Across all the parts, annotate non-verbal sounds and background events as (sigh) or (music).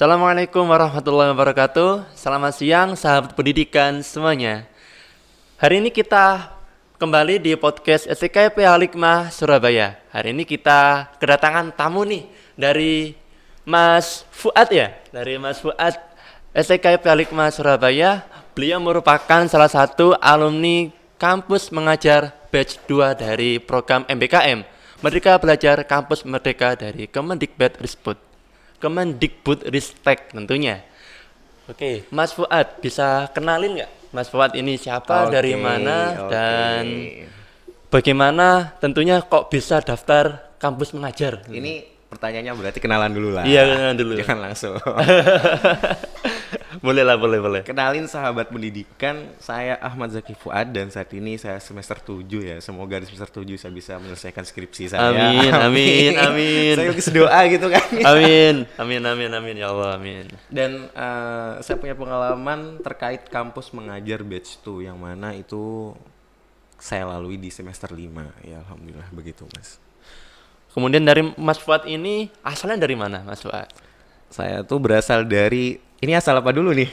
Assalamualaikum warahmatullahi wabarakatuh. Selamat siang sahabat pendidikan semuanya. Hari ini kita kembali di podcast SKP Alikmah Surabaya. Hari ini kita kedatangan tamu nih dari Mas Fuad ya, dari Mas Fuad SKP Alikmah Surabaya. Beliau merupakan salah satu alumni kampus mengajar batch 2 dari program MBKM Merdeka Belajar Kampus Merdeka dari Kemendikbud Risput. Kemendikbud Ristek tentunya. Oke, okay. Mas Fuad bisa kenalin nggak Mas Fuad ini siapa, okay, dari mana okay. dan bagaimana tentunya kok bisa daftar kampus mengajar? Ini pertanyaannya berarti kenalan dulu lah. Iya kenalan dulu. (laughs) Jangan langsung. (laughs) boleh lah, boleh, boleh. Kenalin sahabat pendidikan, saya Ahmad Zaki Fuad dan saat ini saya semester 7 ya. Semoga di semester 7 saya bisa menyelesaikan skripsi saya. Amin, amin, (laughs) amin. amin. saya bisa doa gitu kan. (laughs) amin, amin, amin, amin ya Allah, amin. Dan uh, saya punya pengalaman terkait kampus mengajar batch 2 yang mana itu saya lalui di semester 5 ya alhamdulillah begitu mas kemudian dari Mas Fuad ini asalnya dari mana Mas Fuad saya tuh berasal dari ini asal apa dulu nih?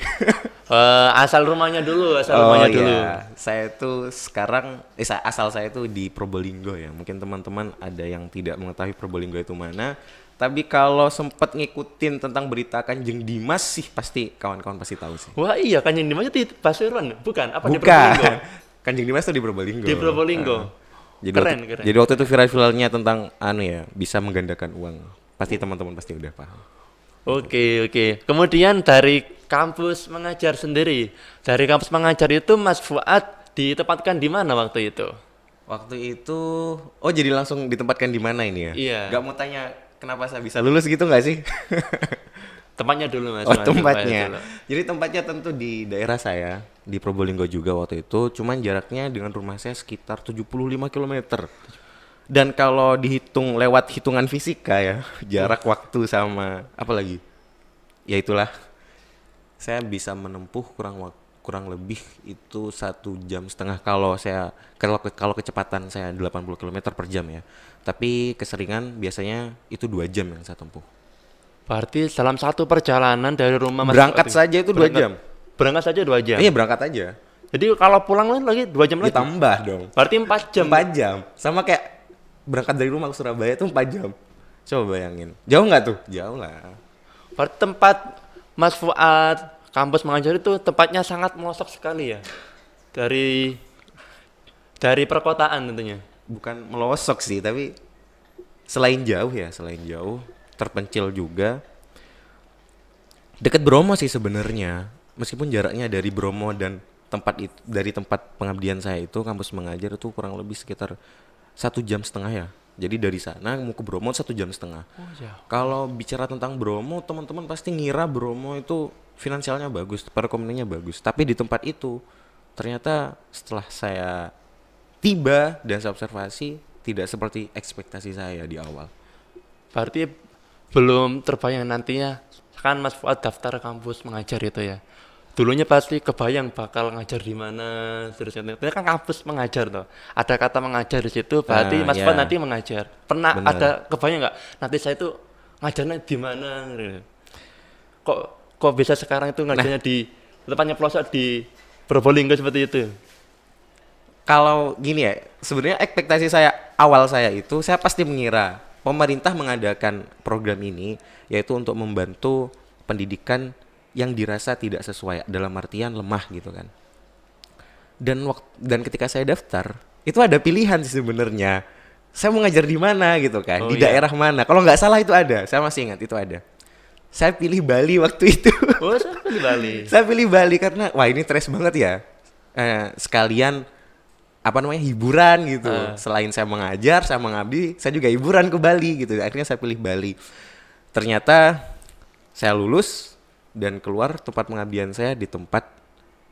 uh, (laughs) asal rumahnya dulu, asal oh, rumahnya iya. dulu. Saya tuh sekarang eh, asal saya tuh di Probolinggo ya. Mungkin teman-teman ada yang tidak mengetahui Probolinggo itu mana. Tapi kalau sempat ngikutin tentang berita Kanjeng Dimas sih pasti kawan-kawan pasti tahu sih. Wah iya Kanjeng Dimas itu di Pasuruan bukan? Apa bukan. di Probolinggo? (laughs) Kanjeng Dimas itu di Probolinggo. Di Probolinggo. Uh, jadi waktu, keren. Jadi waktu itu viral-viralnya tentang anu ya bisa menggandakan uang. Pasti teman-teman pasti udah paham. Oke, oke. Kemudian dari kampus mengajar sendiri. Dari kampus mengajar itu Mas Fuad ditempatkan di mana waktu itu? Waktu itu, oh jadi langsung ditempatkan di mana ini ya? Iya. Gak mau tanya kenapa saya bisa lulus gitu nggak sih? (laughs) tempatnya dulu mas. Oh mas, tempatnya. Dulu. Jadi tempatnya tentu di daerah saya di Probolinggo juga waktu itu, cuman jaraknya dengan rumah saya sekitar 75 km dan kalau dihitung lewat hitungan fisika ya jarak iya. waktu sama apa lagi ya itulah saya bisa menempuh kurang kurang lebih itu satu jam setengah kalau saya kalau kalau kecepatan saya 80 km per jam ya tapi keseringan biasanya itu dua jam yang saya tempuh berarti dalam satu perjalanan dari rumah berangkat saja itu dua jam berangkat saja dua jam iya berangkat aja jadi kalau pulang lagi dua jam ya lagi tambah dong berarti empat jam empat jam sama kayak berangkat dari rumah ke Surabaya tuh 4 jam. Coba bayangin. Jauh nggak tuh? Jauh lah. Per tempat Mas Fuad kampus mengajar itu tempatnya sangat melosok sekali ya. Dari dari perkotaan tentunya. Bukan melosok sih, tapi selain jauh ya, selain jauh, terpencil juga. Dekat Bromo sih sebenarnya. Meskipun jaraknya dari Bromo dan tempat itu dari tempat pengabdian saya itu kampus mengajar itu kurang lebih sekitar satu jam setengah ya. Jadi dari sana mau ke Bromo satu jam setengah. Oh, ya. Kalau bicara tentang Bromo, teman-teman pasti ngira Bromo itu finansialnya bagus, perekonomiannya bagus. Tapi di tempat itu ternyata setelah saya tiba dan saya observasi tidak seperti ekspektasi saya di awal. Berarti belum terbayang nantinya kan Mas Fuad daftar kampus mengajar itu ya dulunya pasti kebayang bakal ngajar di mana terus ternyata kan, kan kampus mengajar toh ada kata mengajar di situ berarti nah, mas yeah. nanti mengajar pernah Bener. ada kebayang nggak nanti saya itu ngajarnya di mana gitu. kok kok bisa sekarang itu ngajarnya nah. di tempatnya pelosok di Probolinggo seperti itu kalau gini ya sebenarnya ekspektasi saya awal saya itu saya pasti mengira pemerintah mengadakan program ini yaitu untuk membantu pendidikan yang dirasa tidak sesuai dalam artian lemah gitu kan dan waktu dan ketika saya daftar itu ada pilihan sih sebenarnya saya mau ngajar di mana gitu kan oh, di iya. daerah mana kalau nggak salah itu ada saya masih ingat itu ada saya pilih Bali waktu (laughs) itu oh saya pilih Bali saya pilih Bali karena wah ini trash banget ya eh, sekalian apa namanya hiburan gitu uh. selain saya mengajar saya mengabdi saya juga hiburan ke Bali gitu akhirnya saya pilih Bali ternyata saya lulus dan keluar tempat pengabdian saya di tempat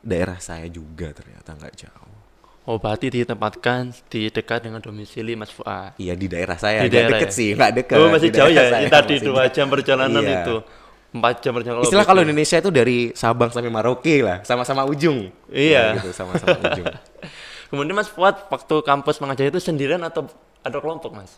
daerah saya juga ternyata nggak jauh. Oh berarti ditempatkan di dekat dengan domisili Mas Fuad. Iya di daerah saya. Di daerah deket ya? sih, nggak dekat. Oh masih jauh ya. Saya, tadi dua jam perjalanan iya. itu. Empat jam perjalanan. Oh, Istilah kalau Indonesia itu dari Sabang sampai Maroke lah, sama-sama ujung. Iya. Ya, gitu, sama-sama (laughs) ujung. Kemudian Mas Fuad waktu kampus mengajar itu sendirian atau ada kelompok Mas?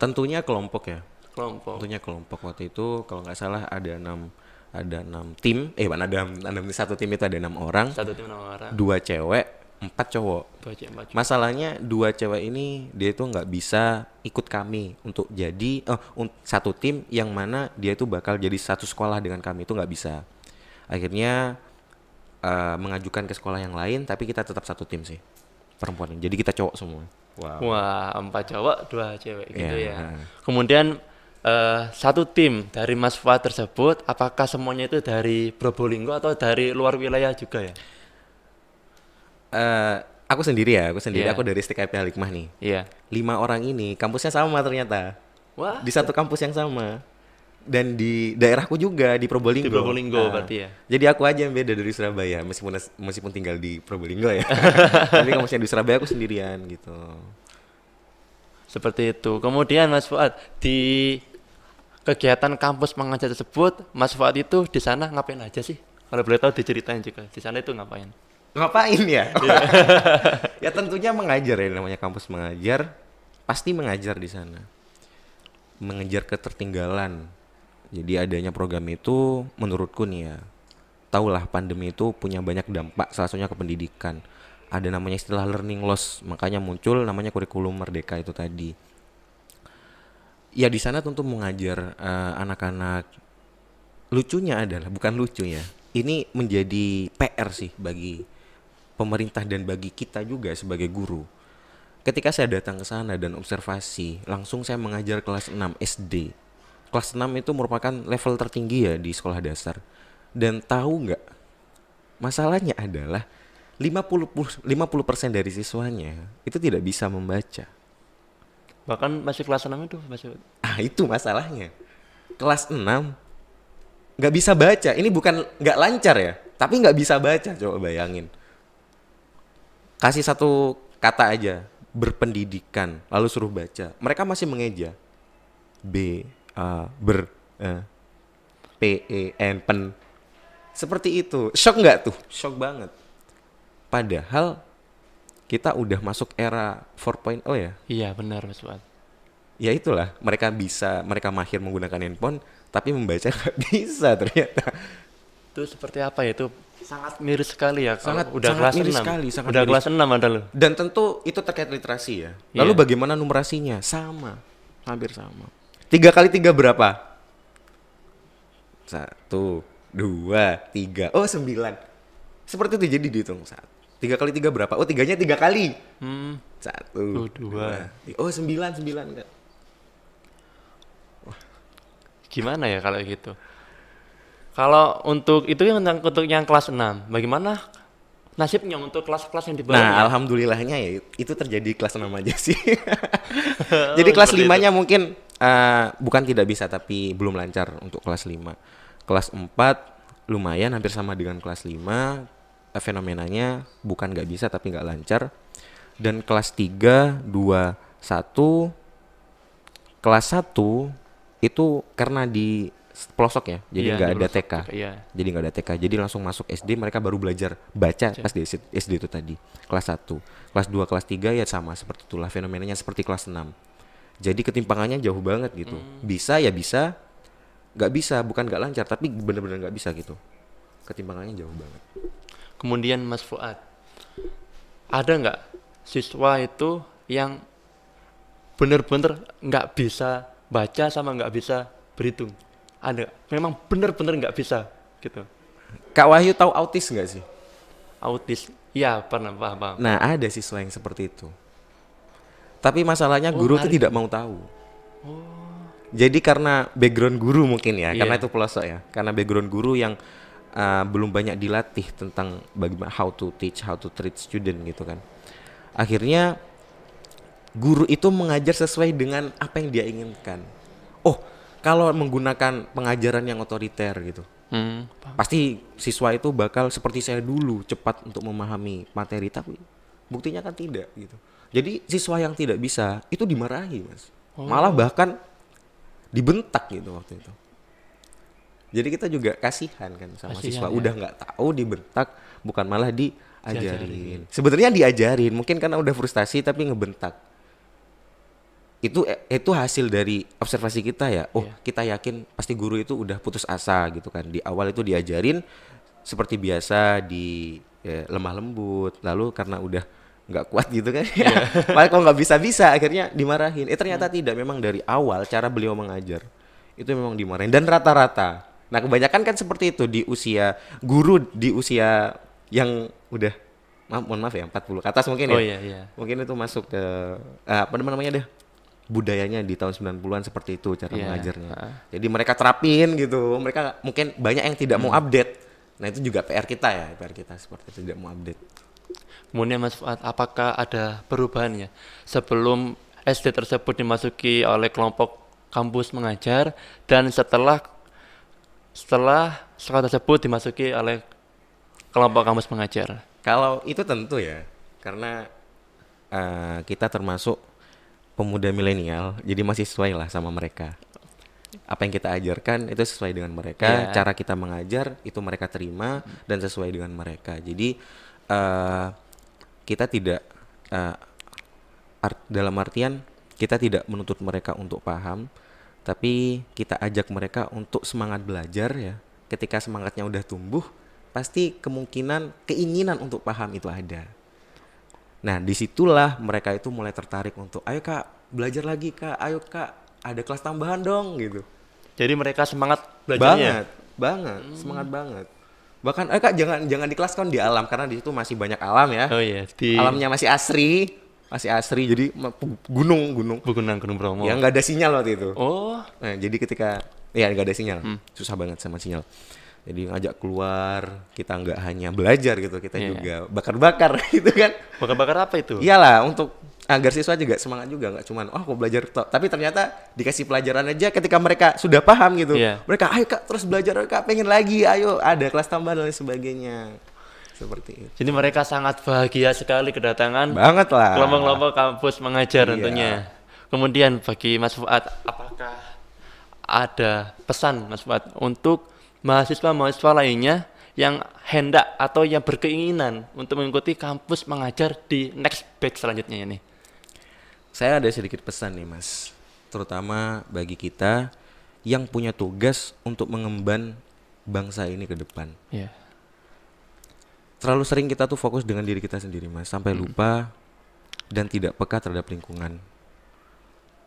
Tentunya kelompok ya. Kelompok. Tentunya kelompok waktu itu kalau nggak salah ada enam ada enam tim eh mana ada enam satu tim itu ada enam orang satu tim enam orang dua cewek empat cowok. cowok. Masalahnya dua cewek ini dia itu nggak bisa ikut kami untuk jadi eh, satu tim yang mana dia itu bakal jadi satu sekolah dengan kami itu nggak bisa. Akhirnya uh, mengajukan ke sekolah yang lain tapi kita tetap satu tim sih perempuan. Jadi kita cowok semua. Wow. Wah empat cowok dua cewek gitu yeah. ya. Kemudian uh, satu tim dari Mas Fuad tersebut, apakah semuanya itu dari Probolinggo atau dari luar wilayah juga ya? Uh, aku sendiri ya, aku sendiri, yeah. aku dari STKP Halikmah nih. Iya. Yeah. Lima orang ini, kampusnya sama ternyata. Wah. Di satu kampus yang sama. Dan di daerahku juga di Probolinggo. Di Probolinggo nah, berarti ya. Jadi aku aja yang beda dari Surabaya, meskipun meskipun tinggal di Probolinggo ya. (laughs) Tapi kampusnya di Surabaya aku sendirian gitu. Seperti itu. Kemudian Mas Fuad di kegiatan kampus mengajar tersebut, Mas Fuad itu di sana ngapain aja sih? Kalau boleh tahu diceritain juga, di sana itu ngapain? Ngapain ya? (laughs) Iya. (laughs) ya tentunya mengajar ya namanya kampus mengajar, pasti mengajar di sana. Mengejar ketertinggalan. Jadi adanya program itu menurutku nih ya, tahulah pandemi itu punya banyak dampak salah satunya ke pendidikan. Ada namanya istilah learning loss, makanya muncul namanya kurikulum merdeka itu tadi ya di sana tentu mengajar eh, anak-anak uh, anak lucunya adalah bukan lucu ya ini menjadi PR sih bagi pemerintah dan bagi kita juga sebagai guru ketika saya datang ke sana dan observasi langsung saya mengajar kelas 6 SD kelas 6 itu merupakan level tertinggi ya di sekolah dasar dan tahu nggak masalahnya adalah 50 50% dari siswanya itu tidak bisa membaca Bahkan masih kelas 6 itu masih Ah, itu masalahnya. Kelas 6 nggak bisa baca. Ini bukan nggak lancar ya, tapi nggak bisa baca. Coba bayangin. Kasih satu kata aja, berpendidikan, lalu suruh baca. Mereka masih mengeja. B A ber e, P E N pen. Seperti itu. Shock nggak tuh? Shock banget. Padahal kita udah masuk era 4.0 ya. Iya benar Mas Fuad. Ya itulah mereka bisa mereka mahir menggunakan handphone tapi membaca (laughs) nggak bisa ternyata. Itu seperti apa ya itu sangat miris sekali ya sangat udah sangat kelas miris 6. sekali sangat udah miris. kelas 6 ada loh. Dan tentu itu terkait literasi ya. Iya. Lalu yeah. bagaimana numerasinya? Sama. Hampir sama. Tiga kali tiga berapa? Satu, dua, tiga. Oh sembilan. Seperti itu jadi dihitung satu tiga kali tiga berapa? Oh tiganya tiga kali. Hmm. Satu. Oh, dua. dua. Oh sembilan sembilan kan. Gimana ya kalau gitu? Kalau untuk itu yang untuk yang kelas 6, bagaimana nasibnya untuk kelas-kelas yang di bawah? Nah, alhamdulillahnya ya itu terjadi kelas 6 aja sih. (laughs) Oh, (laughs) Jadi kelas 5-nya mungkin uh, bukan tidak bisa tapi belum lancar untuk kelas 5. Kelas 4 lumayan hampir sama dengan kelas 5 Eh, fenomenanya bukan nggak bisa tapi nggak lancar dan kelas 3 2 1 kelas 1 itu karena di pelosok ya jadi iya, nggak ada TK iya. jadi nggak ada TK jadi langsung masuk SD mereka baru belajar baca ya. pas di SD, itu tadi kelas 1 kelas 2 kelas 3 ya sama seperti itulah fenomenanya seperti kelas 6 jadi ketimpangannya jauh banget gitu mm. bisa ya bisa nggak bisa bukan nggak lancar tapi bener-bener nggak bisa gitu ketimpangannya jauh banget Kemudian Mas Fuad, ada nggak siswa itu yang benar-benar nggak bisa baca sama nggak bisa berhitung? Ada, memang benar-benar nggak bisa gitu. Kak Wahyu tahu autis nggak sih? Autis, Iya pernah paham, paham. Nah ada siswa yang seperti itu. Tapi masalahnya oh, guru itu tidak mau tahu. Oh. Jadi karena background guru mungkin ya, yeah. karena itu pelosok ya, karena background guru yang uh, belum banyak dilatih tentang bagaimana how to teach, how to treat student gitu kan. Akhirnya guru itu mengajar sesuai dengan apa yang dia inginkan. Oh, kalau menggunakan pengajaran yang otoriter gitu. Hmm. Pasti siswa itu bakal seperti saya dulu cepat untuk memahami materi tapi buktinya kan tidak gitu. Jadi siswa yang tidak bisa itu dimarahi, Mas. Oh. Malah bahkan dibentak gitu waktu itu. Jadi kita juga kasihan kan sama kasihan, siswa. Ya. Udah nggak tahu dibentak, bukan malah diajarin. Diajarin. Sebenarnya diajarin, mungkin karena udah frustasi tapi ngebentak. Itu eh, itu hasil dari observasi kita ya. Oh, yeah. kita yakin pasti guru itu udah putus asa gitu kan. Di awal itu diajarin seperti biasa di ya, lemah lembut, lalu karena udah nggak kuat gitu kan yeah. (laughs) malah kalau nggak bisa bisa akhirnya dimarahin eh ternyata hmm. tidak memang dari awal cara beliau mengajar itu memang dimarahin dan rata-rata Nah, kebanyakan kan seperti itu di usia guru di usia yang udah maaf mohon maaf ya 40 ke atas mungkin ya. Oh iya iya. Mungkin itu masuk ke eh, apa namanya deh? budayanya di tahun 90-an seperti itu cara yeah. mengajarnya. Ah. Jadi mereka terapin gitu. Mereka mungkin banyak yang tidak hmm. mau update. Nah, itu juga PR kita ya, PR kita seperti itu, tidak mau update. Kemudian Mas Fuad, apakah ada perubahannya sebelum SD tersebut dimasuki oleh kelompok kampus mengajar dan setelah setelah sekolah tersebut dimasuki oleh kelompok kampus pengajar? Kalau itu tentu ya, karena uh, kita termasuk pemuda milenial, jadi masih sesuai lah sama mereka. Apa yang kita ajarkan itu sesuai dengan mereka, yeah. cara kita mengajar itu mereka terima dan sesuai dengan mereka. Jadi uh, kita tidak uh, art, dalam artian kita tidak menuntut mereka untuk paham, tapi kita ajak mereka untuk semangat belajar ya ketika semangatnya udah tumbuh pasti kemungkinan keinginan untuk paham itu ada nah disitulah mereka itu mulai tertarik untuk ayo kak belajar lagi kak ayo kak ada kelas tambahan dong gitu jadi mereka semangat belajarnya banget banget hmm. semangat banget bahkan eh kak jangan jangan di kelas kan di alam karena di situ masih banyak alam ya oh iya di... alamnya masih asri masih asri jadi gunung gunung pegunungan gunung Bromo yang nggak ada sinyal waktu itu oh nah, jadi ketika ya nggak ada sinyal hmm. susah banget sama sinyal jadi ngajak keluar kita nggak hanya belajar gitu kita yeah. juga bakar-bakar (laughs) gitu kan bakar-bakar apa itu iyalah untuk agar siswa juga semangat juga nggak cuman oh aku belajar top tapi ternyata dikasih pelajaran aja ketika mereka sudah paham gitu yeah. mereka ayo kak terus belajar kak pengen lagi ayo ada kelas tambahan dan sebagainya seperti itu. Jadi mereka sangat bahagia sekali kedatangan banget lah kelompok-kelompok kampus mengajar iya. tentunya. Kemudian bagi Mas Fuad, apakah ada pesan Mas Fuad untuk mahasiswa-mahasiswa lainnya yang hendak atau yang berkeinginan untuk mengikuti kampus mengajar di next batch selanjutnya ini? Saya ada sedikit pesan nih Mas, terutama bagi kita yang punya tugas untuk mengemban bangsa ini ke depan. Yeah terlalu sering kita tuh fokus dengan diri kita sendiri mas sampai lupa dan tidak peka terhadap lingkungan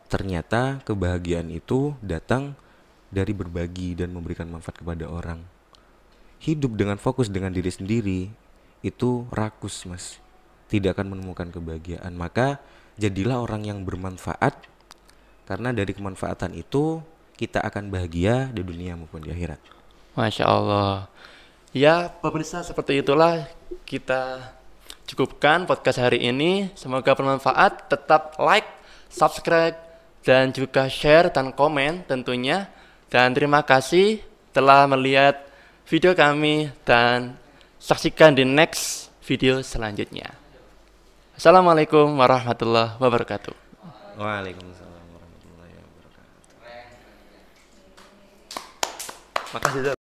ternyata kebahagiaan itu datang dari berbagi dan memberikan manfaat kepada orang hidup dengan fokus dengan diri sendiri itu rakus mas tidak akan menemukan kebahagiaan maka jadilah orang yang bermanfaat karena dari kemanfaatan itu kita akan bahagia di dunia maupun di akhirat masya allah Ya, pemirsa seperti itulah kita cukupkan podcast hari ini. Semoga bermanfaat. Tetap like, subscribe, dan juga share dan komen tentunya. Dan terima kasih telah melihat video kami dan saksikan di next video selanjutnya. Assalamualaikum warahmatullahi wabarakatuh. Waalaikumsalam warahmatullahi wabarakatuh. Makasih.